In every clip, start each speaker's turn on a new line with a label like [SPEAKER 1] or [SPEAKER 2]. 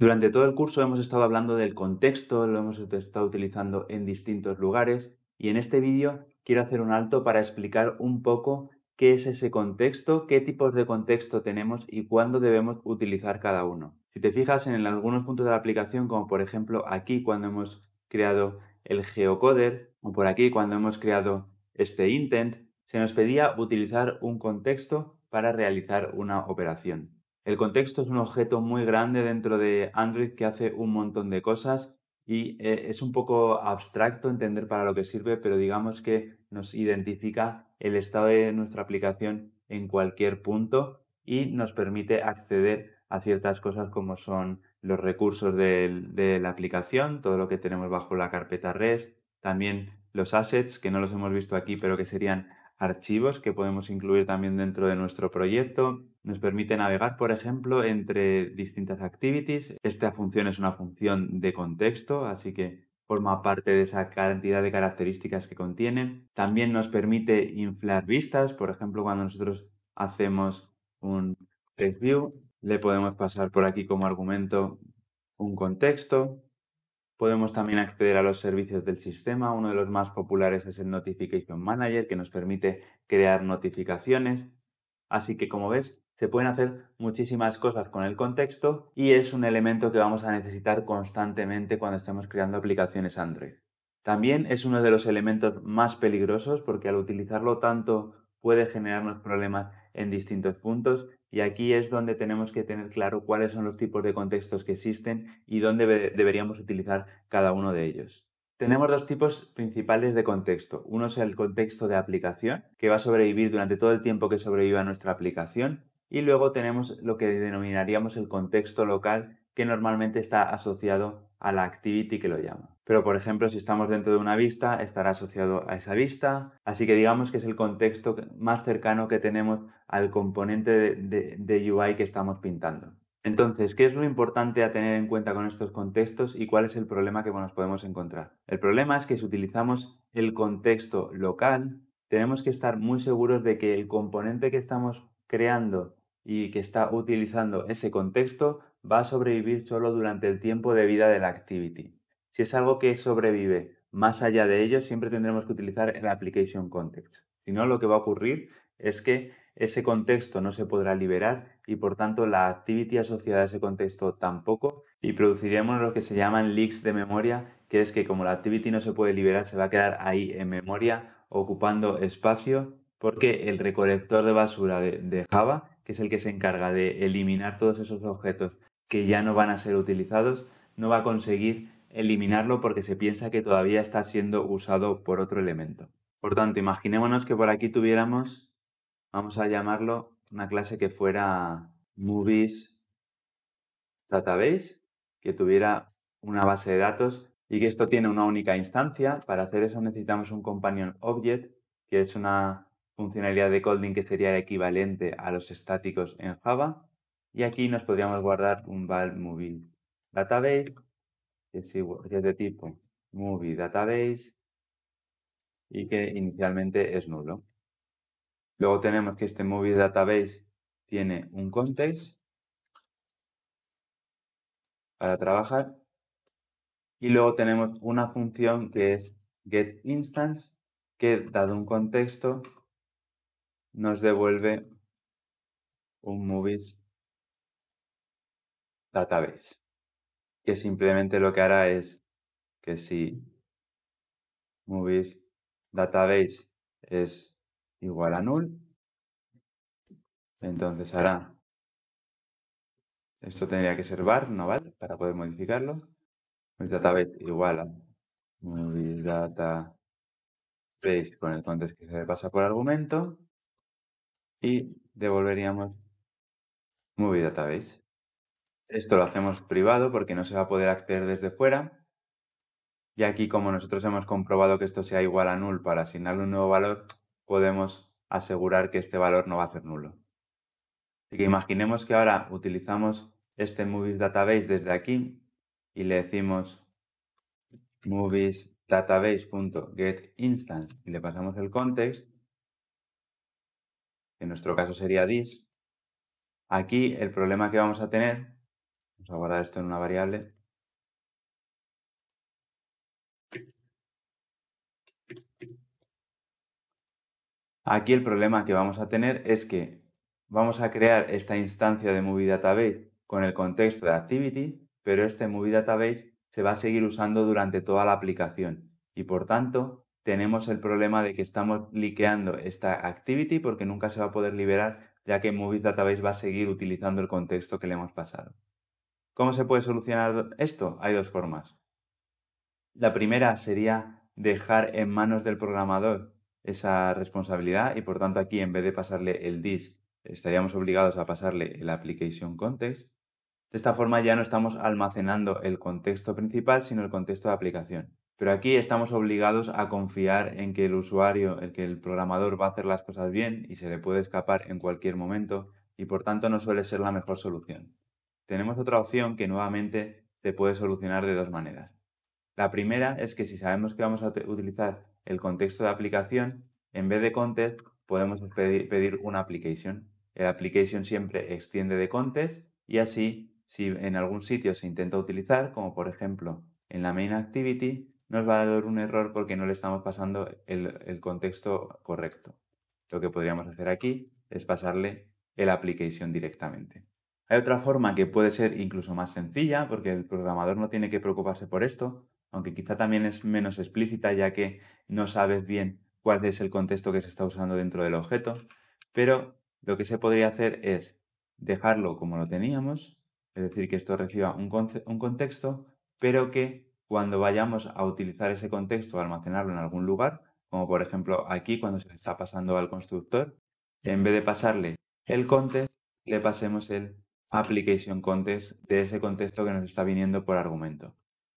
[SPEAKER 1] Durante todo el curso hemos estado hablando del contexto, lo hemos estado utilizando en distintos lugares y en este vídeo quiero hacer un alto para explicar un poco qué es ese contexto, qué tipos de contexto tenemos y cuándo debemos utilizar cada uno. Si te fijas en algunos puntos de la aplicación, como por ejemplo aquí cuando hemos creado el geocoder o por aquí cuando hemos creado este intent, se nos pedía utilizar un contexto para realizar una operación. El contexto es un objeto muy grande dentro de Android que hace un montón de cosas y eh, es un poco abstracto entender para lo que sirve, pero digamos que nos identifica el estado de nuestra aplicación en cualquier punto y nos permite acceder a ciertas cosas como son los recursos de la aplicación, todo lo que tenemos bajo la carpeta REST, también los assets, que no los hemos visto aquí, pero que serían archivos que podemos incluir también dentro de nuestro proyecto. Nos permite navegar, por ejemplo, entre distintas activities. Esta función es una función de contexto, así que forma parte de esa cantidad de características que contienen También nos permite inflar vistas, por ejemplo, cuando nosotros hacemos un text view, le podemos pasar por aquí como argumento un contexto, Podemos también acceder a los servicios del sistema. Uno de los más populares es el Notification Manager, que nos permite crear notificaciones. Así que, como ves, se pueden hacer muchísimas cosas con el contexto y es un elemento que vamos a necesitar constantemente cuando estemos creando aplicaciones Android. También es uno de los elementos más peligrosos porque al utilizarlo tanto puede generarnos problemas en distintos puntos y aquí es donde tenemos que tener claro cuáles son los tipos de contextos que existen y dónde deberíamos utilizar cada uno de ellos. Tenemos dos tipos principales de contexto. Uno es el contexto de aplicación, que va a sobrevivir durante todo el tiempo que sobreviva nuestra aplicación. Y luego tenemos lo que denominaríamos el contexto local, que normalmente está asociado a la activity que lo llama. Pero, por ejemplo, si estamos dentro de una vista, estará asociado a esa vista. Así que digamos que es el contexto más cercano que tenemos al componente de, UI que estamos pintando. Entonces, ¿qué es lo importante a tener en cuenta con estos contextos y cuál es el problema que nos podemos encontrar? El problema es que si utilizamos el contexto local, tenemos que estar muy seguros de que el componente que estamos creando y que está utilizando ese contexto va a sobrevivir solo durante el tiempo de vida de la activity. Si es algo que sobrevive más allá de ello, siempre tendremos que utilizar el application context. Si no, lo que va a ocurrir es que ese contexto no se podrá liberar y por tanto la activity asociada a ese contexto tampoco y produciremos lo que se llaman leaks de memoria, que es que como la activity no se puede liberar, se va a quedar ahí en memoria ocupando espacio porque el recolector de basura de Java, que es el que se encarga de eliminar todos esos objetos que ya no van a ser utilizados, no va a conseguir eliminarlo porque se piensa que todavía está siendo usado por otro elemento. Por tanto, imaginémonos que por aquí tuviéramos, vamos a llamarlo, una clase que fuera movies database, que tuviera una base de datos y que esto tiene una única instancia. Para hacer eso necesitamos un companion object, que es una funcionalidad de coding que sería equivalente a los estáticos en Java. Y aquí nos podríamos guardar un val movie database es, de tipo movie database y que inicialmente es nulo. Luego tenemos que este movie database tiene un context para trabajar y luego tenemos una función que es getInstance que dado un contexto nos devuelve un movies database que simplemente lo que hará es que si movies database es igual a null, entonces hará, esto tendría que ser var, ¿no vale? Para poder modificarlo. Movies database igual a movies database con el contexto este que se pasa por argumento y devolveríamos movie database. Esto lo hacemos privado porque no se va a poder acceder desde fuera. Y aquí, como nosotros hemos comprobado que esto sea igual a null para asignarle un nuevo valor, podemos asegurar que este valor no va a ser nulo. Así que imaginemos que ahora utilizamos este movies database desde aquí y le decimos movies database.getInstance y le pasamos el context, en nuestro caso sería this. Aquí el problema que vamos a tener Vamos a guardar esto en una variable. Aquí el problema que vamos a tener es que vamos a crear esta instancia de Movie Database con el contexto de Activity, pero este Movie Database se va a seguir usando durante toda la aplicación y por tanto tenemos el problema de que estamos liqueando esta Activity porque nunca se va a poder liberar ya que Movie Database va a seguir utilizando el contexto que le hemos pasado. ¿Cómo se puede solucionar esto? Hay dos formas. La primera sería dejar en manos del programador esa responsabilidad y por tanto aquí en vez de pasarle el disk estaríamos obligados a pasarle el application context. De esta forma ya no estamos almacenando el contexto principal sino el contexto de aplicación. Pero aquí estamos obligados a confiar en que el usuario, en que el programador va a hacer las cosas bien y se le puede escapar en cualquier momento y por tanto no suele ser la mejor solución tenemos otra opción que nuevamente se puede solucionar de dos maneras. La primera es que si sabemos que vamos a utilizar el contexto de aplicación, en vez de context podemos pedir una application. El application siempre extiende de context y así, si en algún sitio se intenta utilizar, como por ejemplo en la main activity, nos va a dar un error porque no le estamos pasando el, el contexto correcto. Lo que podríamos hacer aquí es pasarle el application directamente. Hay otra forma que puede ser incluso más sencilla, porque el programador no tiene que preocuparse por esto, aunque quizá también es menos explícita, ya que no sabes bien cuál es el contexto que se está usando dentro del objeto. Pero lo que se podría hacer es dejarlo como lo teníamos, es decir, que esto reciba un, contexto, pero que cuando vayamos a utilizar ese contexto, a almacenarlo en algún lugar, como por ejemplo aquí cuando se está pasando al constructor, en vez de pasarle el context, le pasemos el application context de ese contexto que nos está viniendo por argumento.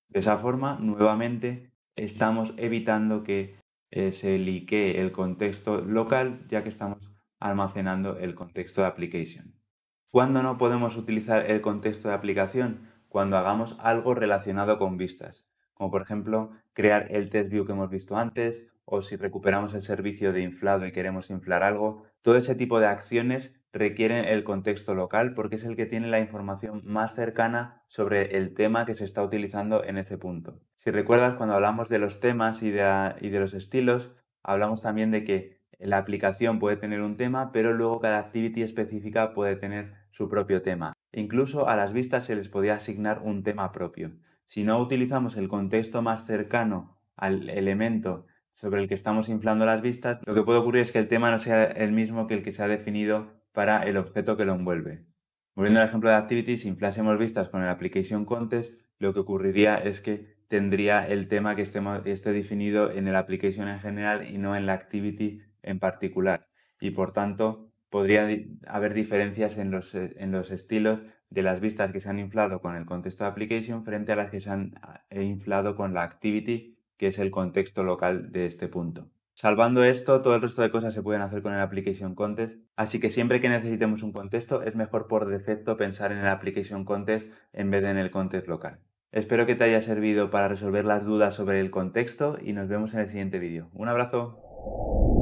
[SPEAKER 1] De esa forma, nuevamente, estamos evitando que eh, se liquee el contexto local, ya que estamos almacenando el contexto de application. ¿Cuándo no podemos utilizar el contexto de aplicación? Cuando hagamos algo relacionado con vistas, como por ejemplo crear el test view que hemos visto antes, o si recuperamos el servicio de inflado y queremos inflar algo, todo ese tipo de acciones requiere el contexto local porque es el que tiene la información más cercana sobre el tema que se está utilizando en ese punto. Si recuerdas, cuando hablamos de los temas y de, y de los estilos, hablamos también de que la aplicación puede tener un tema, pero luego cada activity específica puede tener su propio tema. Incluso a las vistas se les podía asignar un tema propio. Si no utilizamos el contexto más cercano al elemento sobre el que estamos inflando las vistas, lo que puede ocurrir es que el tema no sea el mismo que el que se ha definido para el objeto que lo envuelve. Volviendo al ejemplo de Activity, si inflásemos vistas con el Application Context, lo que ocurriría es que tendría el tema que esté, definido en el Application en general y no en la Activity en particular. Y por tanto, podría haber diferencias en los, en los estilos de las vistas que se han inflado con el contexto de application frente a las que se han eh, inflado con la activity, que es el contexto local de este punto. Salvando esto, todo el resto de cosas se pueden hacer con el application context, así que siempre que necesitemos un contexto es mejor por defecto pensar en el application context en vez de en el context local. Espero que te haya servido para resolver las dudas sobre el contexto y nos vemos en el siguiente vídeo. Un abrazo.